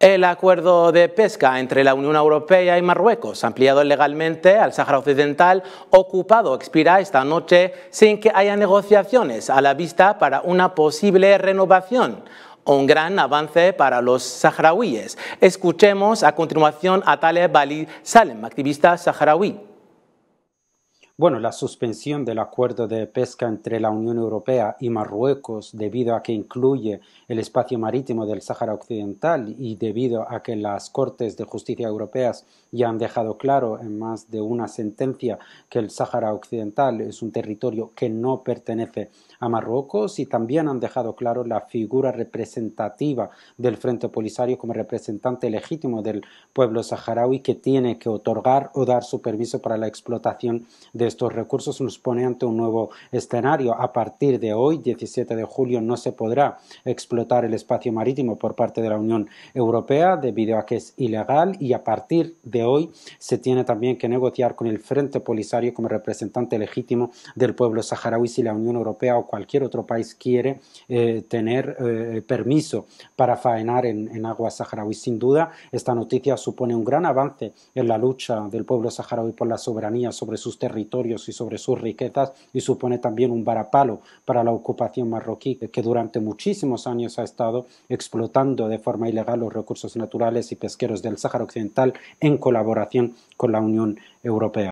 El acuerdo de pesca entre la Unión Europea y Marruecos, ampliado legalmente al Sáhara Occidental, ocupado, expira esta noche sin que haya negociaciones a la vista para una posible renovación. Un gran avance para los saharauíes. Escuchemos a continuación a Taleb Ali Salem, activista saharaui bueno, la suspensión del acuerdo de pesca entre la Unión Europea y Marruecos debido a que incluye el espacio marítimo del Sáhara Occidental y debido a que las Cortes de Justicia Europeas ya han dejado claro en más de una sentencia que el Sáhara Occidental es un territorio que no pertenece a Marruecos y también han dejado claro la figura representativa del Frente Polisario como representante legítimo del pueblo saharaui que tiene que otorgar o dar su permiso para la explotación de estos recursos nos pone ante un nuevo escenario. A partir de hoy, 17 de julio, no se podrá explotar el espacio marítimo por parte de la Unión Europea debido a que es ilegal y a partir de hoy se tiene también que negociar con el Frente Polisario como representante legítimo del pueblo saharaui si la Unión Europea o cualquier otro país quiere eh, tener eh, permiso para faenar en, agua saharaui. Sin duda, esta noticia supone un gran avance en la lucha del pueblo saharaui por la soberanía sobre sus territorios y sobre sus riquezas y supone también un varapalo para la ocupación marroquí que durante muchísimos años ha estado explotando de forma ilegal los recursos naturales y pesqueros del Sáhara Occidental en colaboración con la Unión Europea.